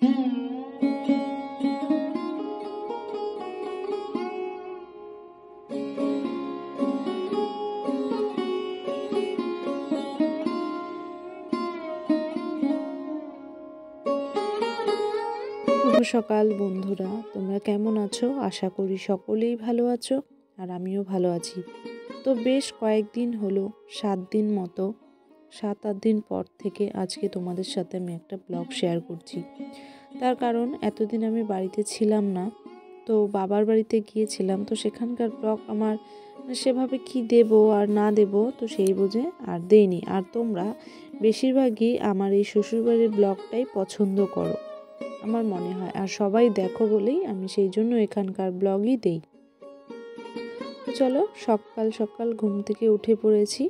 সকাল বন্ধুরা তোমরা কেমন আছো আশা করি সকলেই ভালো আছো আর আমিও ভালো আছি তো বেশ কয়েকদিন হলো সাত দিন মতো সাত আট দিন পর থেকে আজকে তোমাদের সাথে আমি একটা ব্লগ শেয়ার করছি তার কারণ এতদিন আমি বাড়িতে ছিলাম না তো বাবার বাড়িতে গিয়েছিলাম তো সেখানকার ব্লগ আমার সেভাবে কি দেব আর না দেব তো সেই বুঝে আর দেইনি আর তোমরা বেশিরভাগই আমার এই শ্বশুরবাড়ির ব্লগটাই পছন্দ করো আমার মনে হয় আর সবাই দেখো বলেই আমি সেই জন্য এখানকার ব্লগই দেই চলো সকাল সকাল ঘুম থেকে উঠে পড়েছি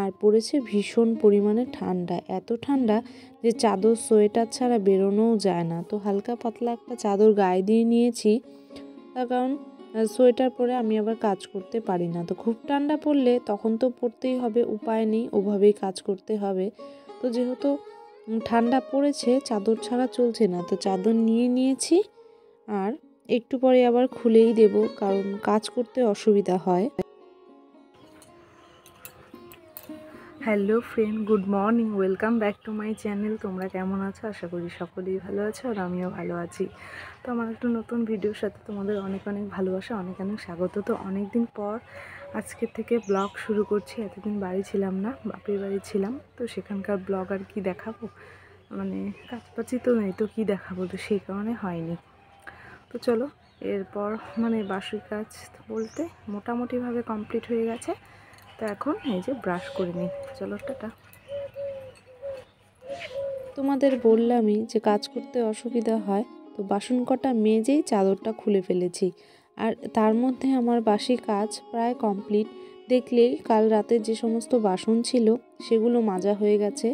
আর পড়েছে ভীষণ পরিমাণে ঠান্ডা এত ঠান্ডা যে চাদর সোয়েটার ছাড়া বেরোনোও যায় না তো হালকা পাতলা একটা চাদর গায়ে দিয়ে নিয়েছি তার কারণ সোয়েটার পরে আমি আবার কাজ করতে পারি না তো খুব ঠান্ডা পড়লে তখন তো পড়তেই হবে উপায় নেই ওভাবেই কাজ করতে হবে তো যেহেতু ঠান্ডা পড়েছে চাদর ছাড়া চলছে না তো চাদর নিয়ে নিয়েছি আর একটু পরে আবার খুলেই দেব কারণ কাজ করতে অসুবিধা হয় hello friend good morning welcome back to my channel তোমরা কেমন আছো আশা করি সকলেই ভালো আছো আর আমিও ভালো আছি তো আমার একটু নতুন ভিডিওর সাথে তোমাদের অনেক অনেক ভালোবাসা অনেক অনেক স্বাগত তো অনেক দিন পর আজকে থেকে ব্লগ শুরু করছি এতদিন বাড়ি ছিলাম না বাপের বাড়ি ছিলাম তো সেখানকার ব্লগ আর কি দেখাবো মানে কাছপাচি তো নেই তো কী দেখাবো তো সেই কারণে হয়নি তো চলো এরপর মানে বাসুর কাজ বলতে মোটামুটিভাবে কমপ্লিট হয়ে গেছে তো এখন এই যে ব্রাশ করে নিই চলো টাটা তোমাদের বললামই যে কাজ করতে অসুবিধা হয় তো বাসন কটা মেজেই চাদরটা খুলে ফেলেছি আর তার মধ্যে আমার বাসি কাজ প্রায় কমপ্লিট দেখলেই কাল রাতে যে সমস্ত বাসন ছিল সেগুলো মাজা হয়ে গেছে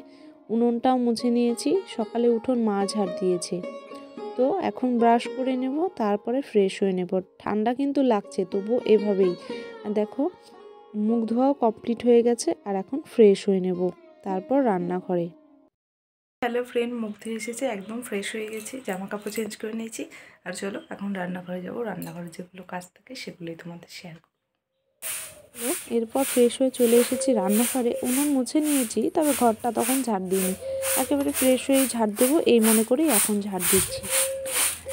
উনুনটাও মুছে নিয়েছি সকালে উঠোন মা ঝাড় দিয়েছে তো এখন ব্রাশ করে নেব তারপরে ফ্রেশ হয়ে নেব ঠান্ডা কিন্তু লাগছে তবু এভাবেই দেখো মুখ ধোয়াও কমপ্লিট হয়ে গেছে আর এখন ফ্রেশ হয়ে নেব তারপর রান্নাঘরে হ্যালো ফ্রেন্ড মুখ ধুয়ে এসেছে একদম ফ্রেশ হয়ে গেছি জামা কাপড় চেঞ্জ করে নিয়েছি আর চলো এখন রান্নাঘরে যাবো রান্নাঘরে যেগুলো কাজ থাকে সেগুলোই তোমাদের শেয়ার করবো এরপর ফ্রেশ হয়ে চলে এসেছি রান্নাঘরে উনুন মুছে নিয়েছি তবে ঘরটা তখন ঝাড় দিইনি একেবারে ফ্রেশ হয়ে ঝাড় দেবো এই মনে করেই এখন ঝাড় দিচ্ছি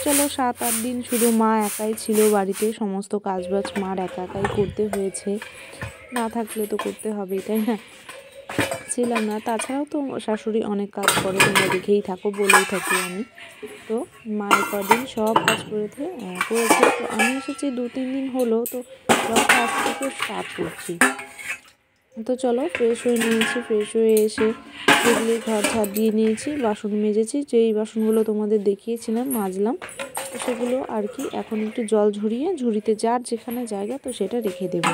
চলো সাত আট দিন শুধু মা একাই ছিল বাড়িতে সমস্ত কাজবাজ মার একা একাই করতে হয়েছে না থাকলে তো করতে হবে তাই না ছিলাম না তাছাড়াও তো শাশুড়ি অনেক কাজ করে তোমরা দেখেই থাকো বলেই থাকি আমি তো মায়ের কদিন সব কাজ করেছে করেছে তো আমি এসেছি দু তিন দিন হলো তো সব কাজ থেকে স্টার্ট করছি তো চলো ফ্রেশ হয়ে নিয়েছি ফ্রেশ হয়ে এসে সেগুলি ঘর ঝাড় দিয়ে নিয়েছি বাসন মেজেছি যেই বাসনগুলো তোমাদের দেখিয়েছিলাম মাজলাম তো সেগুলো আর কি এখন একটু জল ঝরিয়ে ঝুড়িতে যার যেখানে জায়গা তো সেটা রেখে দেবো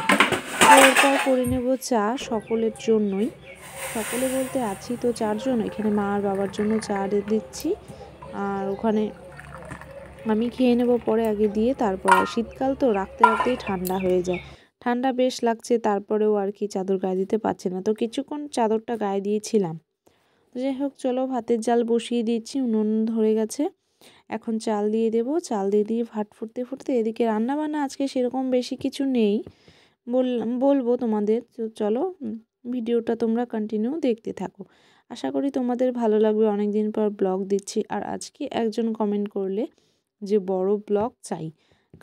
এরপর করে নেব চা সকলের জন্যই সকলে বলতে আছি তো চারজন এখানে মা আর বাবার জন্য চা দিচ্ছি আর ওখানে আমি খেয়ে নেব পরে আগে দিয়ে তারপর শীতকাল তো রাখতে রাখতেই ঠান্ডা হয়ে যায় ঠান্ডা বেশ লাগছে তারপরেও আর কি চাদর গায়ে দিতে পারছে না তো কিছুক্ষণ চাদরটা গায়ে দিয়েছিলাম যাই হোক চলো ভাতের জাল বসিয়ে দিয়েছি উনুন ধরে গেছে এখন চাল দিয়ে দেব চাল দিয়ে দিয়ে ভাট ফুটতে ফুটতে এদিকে রান্নাবান্না আজকে সেরকম বেশি কিছু নেই বললাম বলবো তোমাদের চলো ভিডিওটা তোমরা কন্টিনিউ দেখতে থাকো আশা করি তোমাদের ভালো লাগবে অনেক দিন পর ব্লগ দিচ্ছি আর আজকে একজন কমেন্ট করলে যে বড় ব্লগ চাই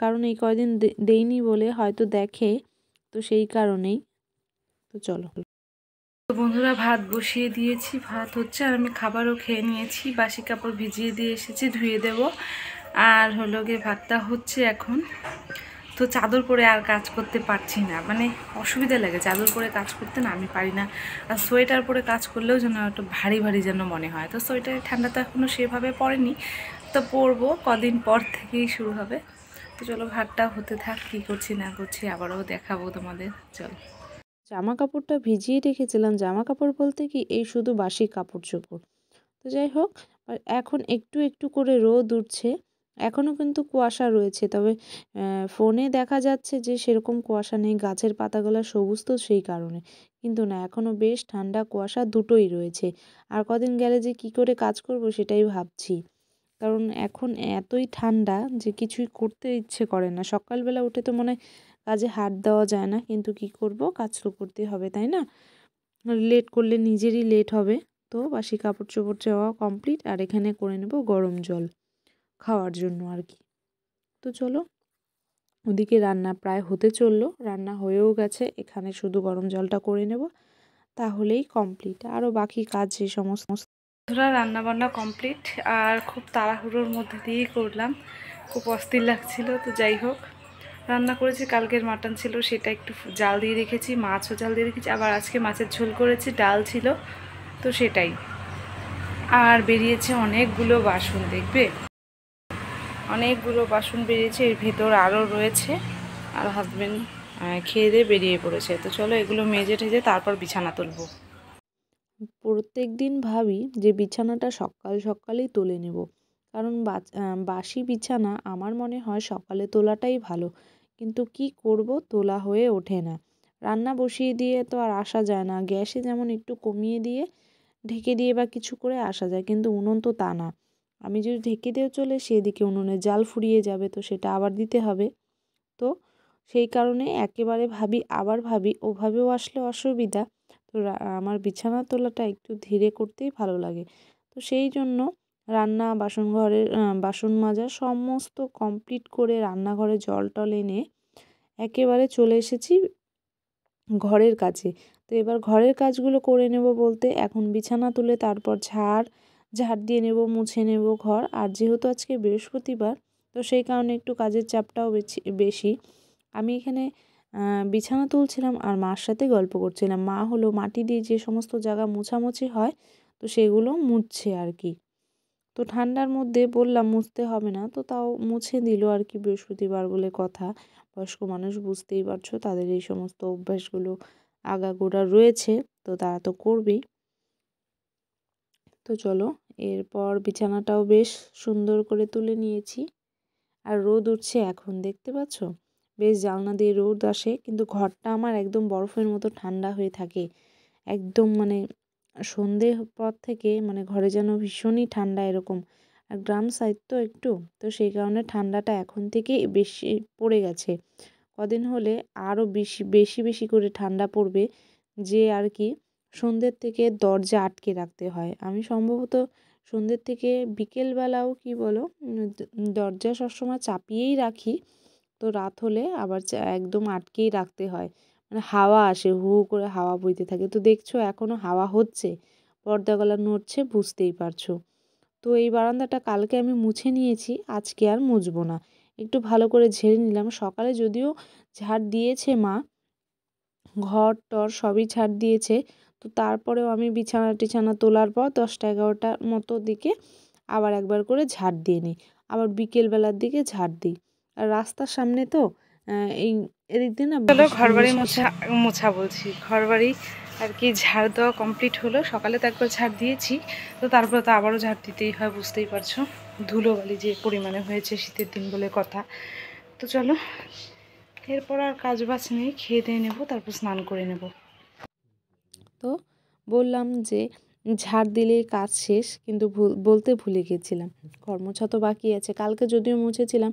কারণ এই কয়দিন দেইনি বলে হয়তো দেখে তো সেই কারণেই তো চলো তো বন্ধুরা ভাত বসিয়ে দিয়েছি ভাত হচ্ছে আর আমি খাবারও খেয়ে নিয়েছি বাসি কাপড় ভিজিয়ে দিয়ে এসেছি ধুয়ে দেব আর হলো গিয়ে ভাতটা হচ্ছে এখন তো চাদর পরে আর কাজ করতে পারছি না মানে অসুবিধা লাগে চাদর পরে কাজ করতে না আমি পারি না আর সোয়েটার পরে কাজ করলেও যেন একটু ভারী ভারী যেন মনে হয় তো সোয়েটারের ঠান্ডা তো এখনও সেভাবে পড়েনি তো পরবো কদিন পর থেকেই শুরু হবে তো চলো ভাতটা হতে থাক কী করছি না করছি আবারও দেখাবো তোমাদের চলো জামা কাপড়টা ভিজিয়ে রেখেছিলাম জামা কাপড় বলতে কি এই শুধু বাসি কাপড় চোপড় তো যাই হোক এখন একটু একটু করে রোদ উঠছে এখনও কিন্তু কুয়াশা রয়েছে তবে ফোনে দেখা যাচ্ছে যে সেরকম কুয়াশা নেই গাছের পাতাগুলো সবুজ তো সেই কারণে কিন্তু না এখনও বেশ ঠান্ডা কুয়াশা দুটোই রয়েছে আর কদিন গেলে যে কি করে কাজ করব সেটাই ভাবছি কারণ এখন এতই ঠান্ডা যে কিছুই করতে ইচ্ছে করে না সকালবেলা উঠে তো মনে হয় কাজে হাত দেওয়া যায় না কিন্তু কি করব কাজ তো করতে হবে তাই না লেট করলে নিজেরই লেট হবে তো বাসি কাপড় চোপড় যাওয়া কমপ্লিট আর এখানে করে নেব গরম জল খাওয়ার জন্য আর কি তো চলো ওদিকে রান্না প্রায় হতে চললো রান্না হয়েও গেছে এখানে শুধু গরম জলটা করে নেব তাহলেই কমপ্লিট আরও বাকি কাজ যে সমস্ত বন্ধুরা রান্নাবান্না কমপ্লিট আর খুব তাড়াহুড়োর মধ্যে দিয়েই করলাম খুব অস্থির লাগছিল তো যাই হোক রান্না করেছি কালকের মাটন ছিল সেটা একটু জাল দিয়ে রেখেছি মাছও জাল দিয়ে রেখেছি আবার আজকে মাছের ঝোল করেছি ডাল ছিল তো সেটাই আর বেরিয়েছে অনেকগুলো বাসন দেখবে অনেকগুলো বাসন বেরিয়েছে এর ভেতর আরও রয়েছে আর হাজব্যান্ড খেয়ে দিয়ে বেরিয়ে পড়েছে তো চলো এগুলো মেজে ঠেজে তারপর বিছানা তুলবো প্রত্যেক দিন ভাবি যে বিছানাটা সকাল সকালেই তুলে নেব কারণ বাসি বিছানা আমার মনে হয় সকালে তোলাটাই ভালো কিন্তু কী করব তোলা হয়ে ওঠে না রান্না বসিয়ে দিয়ে তো আর আসা যায় না গ্যাসে যেমন একটু কমিয়ে দিয়ে ঢেকে দিয়ে বা কিছু করে আসা যায় কিন্তু উনুন তো তা না আমি যদি ঢেকে দিয়েও চলে সেদিকে উনুনের জাল ফুরিয়ে যাবে তো সেটা আবার দিতে হবে তো সেই কারণে একেবারে ভাবি আবার ভাবি ওভাবেও আসলে অসুবিধা তো আমার বিছানা তোলাটা একটু ধীরে করতেই ভালো লাগে তো সেই জন্য রান্না বাসন ঘরের বাসন মাজা সমস্ত কমপ্লিট করে রান্নাঘরে জল টল এনে একেবারে চলে এসেছি ঘরের কাছে তো এবার ঘরের কাজগুলো করে নেব বলতে এখন বিছানা তুলে তারপর ঝাড় ঝাড় দিয়ে নেব মুছে নেব ঘর আর যেহেতু আজকে বৃহস্পতিবার তো সেই কারণে একটু কাজের চাপটাও বেশি আমি এখানে বিছানা তুলছিলাম আর মার সাথে গল্প করছিলাম মা হলো মাটি দিয়ে যে সমস্ত জায়গা মোছামুছি হয় তো সেগুলো মুছছে আর কি তো ঠান্ডার মধ্যে বললাম মুছতে হবে না তো তাও মুছে দিল আর কি বৃহস্পতিবার বলে কথা বয়স্ক মানুষ বুঝতেই পারছো তাদের এই সমস্ত অভ্যাসগুলো আগাগোড়া রয়েছে তো তারা তো করবেই তো চলো এরপর বিছানাটাও বেশ সুন্দর করে তুলে নিয়েছি আর রোদ উঠছে এখন দেখতে পাচ্ছ বেশ জানলা দিয়ে রোদ আসে কিন্তু ঘরটা আমার একদম বরফের মতো ঠান্ডা হয়ে থাকে একদম মানে সন্ধে পর থেকে মানে ঘরে যেন ভীষণই ঠান্ডা এরকম আর গ্রাম সাইড তো একটু তো সেই কারণে ঠান্ডাটা এখন থেকে বেশি পড়ে গেছে কদিন হলে আরও বেশি বেশি বেশি করে ঠান্ডা পড়বে যে আর কি সন্ধ্যের থেকে দরজা আটকে রাখতে হয় আমি সম্ভবত সন্ধ্যের থেকে বিকেলবেলাও কি বলো দরজা সবসময় চাপিয়েই রাখি তো রাত হলে আবার একদম আটকেই রাখতে হয় মানে হাওয়া আসে হু হু করে হাওয়া বইতে থাকে তো দেখছো এখনও হাওয়া হচ্ছে গলা নড়ছে বুঝতেই পারছো তো এই বারান্দাটা কালকে আমি মুছে নিয়েছি আজকে আর মুছবো না একটু ভালো করে ঝেড়ে নিলাম সকালে যদিও ঝাড় দিয়েছে মা ঘর টর সবই ঝাড় দিয়েছে তো তারপরেও আমি বিছানা টিছানা তোলার পর দশটা এগারোটার মতো দিকে আবার একবার করে ঝাড় দিয়ে নিই আবার বিকেলবেলার দিকে ঝাড় দিই আর রাস্তার সামনে তো এই এদিক দিয়ে না চলো বাড়ি মোছা মোছা বলছি ঘরবাড়ি আর কি ঝাড় দেওয়া কমপ্লিট হলো সকালে তো একবার ঝাড় দিয়েছি তো তারপরে তো আবারও ঝাড় দিতেই হয় বুঝতেই পারছো ধুলোবালি যে পরিমাণে হয়েছে শীতের দিন বলে কথা তো চলো এরপর আর কাজ বাজ নেই খেয়ে দিয়ে নেবো তারপর স্নান করে নেব তো বললাম যে ঝাড় দিলেই কাজ শেষ কিন্তু বলতে ভুলে গিয়েছিলাম ঘর তো বাকি আছে কালকে যদিও মুছেছিলাম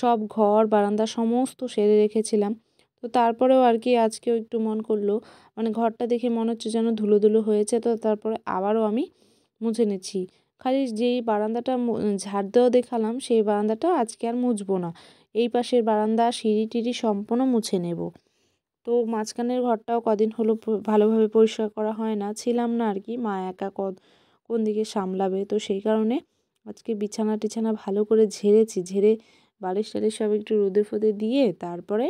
সব ঘর বারান্দা সমস্ত সেরে রেখেছিলাম তো তারপরেও আর কি আজকেও একটু মন করলো মানে ঘরটা দেখে মনে হচ্ছে যেন ধুলো ধুলো হয়েছে তো তারপরে আবারও আমি মুছে নিচ্ছি খালি যেই বারান্দাটা ঝাড় দেওয়া দেখালাম সেই বারান্দাটা আজকে আর মুছবো না এই পাশের বারান্দা সিঁড়ি টিড়ি সম্পূর্ণ মুছে নেব তো মাঝখানের ঘরটাও কদিন হলো ভালোভাবে পরিষ্কার করা হয় না ছিলাম না আর কি মা একা কদ কোন দিকে সামলাবে তো সেই কারণে আজকে বিছানা টিছানা ভালো করে ঝেড়েছি ঝেড়ে বালিশ টালিশ সব একটু রোদে ফোদে দিয়ে তারপরে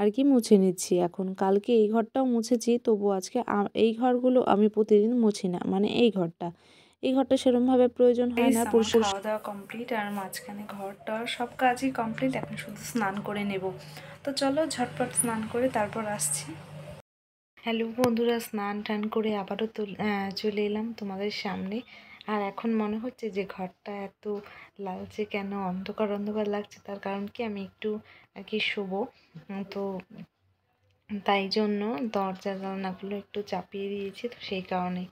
আর কি মুছে নিচ্ছি এখন কালকে এই ঘরটাও মুছেছি তবু আজকে এই ঘরগুলো আমি প্রতিদিন মুছি না মানে এই ঘরটা এই ঘরটা সেরমভাবে প্রয়োজন হয় না পুরুষ খাওয়া দাওয়া কমপ্লিট আর মাঝখানে ঘরটা সব কাজই কমপ্লিট এখন শুধু স্নান করে নেব তো চলো ঝটপট স্নান করে তারপর আসছি হ্যালো বন্ধুরা স্নান টান করে আবারও চলে এলাম তোমাদের সামনে আর এখন মনে হচ্ছে যে ঘরটা এত লালচে কেন অন্ধকার অন্ধকার লাগছে তার কারণ কি আমি একটু আর কি শুবো তো তাই জন্য দরজা জানাগুলো একটু চাপিয়ে দিয়েছি তো সেই কারণে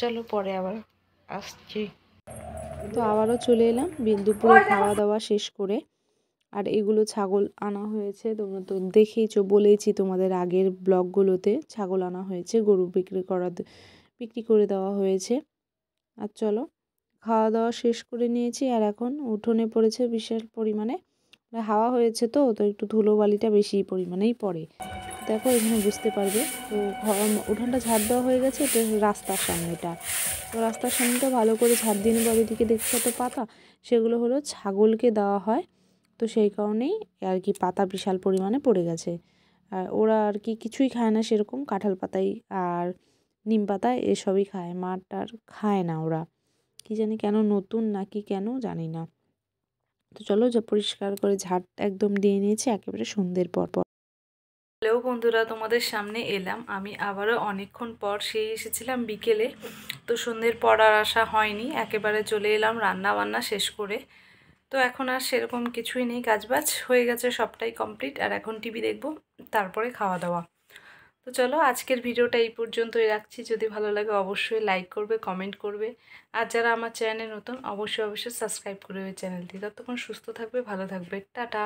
চলো পরে আবার আসছি তো আবারও চলে এলাম দুপুরে খাওয়া দাওয়া শেষ করে আর এগুলো ছাগল আনা হয়েছে তোমরা তো দেখেইছ বলেইছি তোমাদের আগের ব্লগগুলোতে ছাগল আনা হয়েছে গরু বিক্রি করা বিক্রি করে দেওয়া হয়েছে আর চলো খাওয়া দাওয়া শেষ করে নিয়েছি আর এখন উঠোনে পড়েছে বিশাল পরিমাণে মানে হাওয়া হয়েছে তো তো একটু ধুলোবালিটা বেশি পরিমাণেই পড়ে দেখো এখানে বুঝতে পারবে তো উঠানটা ঝাড় দেওয়া হয়ে গেছে তো রাস্তার সামনেটা তো রাস্তার সামনেটা ভালো করে ঝাড় দিয়ে নেবো এদিকে দেখছো তো পাতা সেগুলো হলো ছাগলকে দেওয়া হয় তো সেই কারণেই আর কি পাতা বিশাল পরিমাণে পড়ে গেছে আর ওরা আর কি কিছুই খায় না সেরকম কাঁঠাল পাতাই আর নিম পাতা এসবই খায় মাঠ আর খায় না ওরা কি জানি কেন নতুন নাকি কেন জানি না তো চলো যা পরিষ্কার করে ঝাড়টা একদম দিয়ে নিয়েছি একেবারে সন্ধ্যের পর পর হ্যালো বন্ধুরা তোমাদের সামনে এলাম আমি আবারও অনেকক্ষণ পর সেই এসেছিলাম বিকেলে তো সন্ধ্যের পর আর আসা হয়নি একেবারে চলে এলাম রান্না বান্না শেষ করে তো এখন আর সেরকম কিছুই নেই কাজবাজ হয়ে গেছে সবটাই কমপ্লিট আর এখন টিভি দেখব তারপরে খাওয়া দাওয়া তো চলো আজকের ভিডিওটা এই পর্যন্তই রাখছি যদি ভালো লাগে অবশ্যই লাইক করবে কমেন্ট করবে আর যারা আমার চ্যানেল নতুন অবশ্যই অবশ্যই সাবস্ক্রাইব করবে চ্যানেলটি ততক্ষণ সুস্থ থাকবে ভালো থাকবে টাটা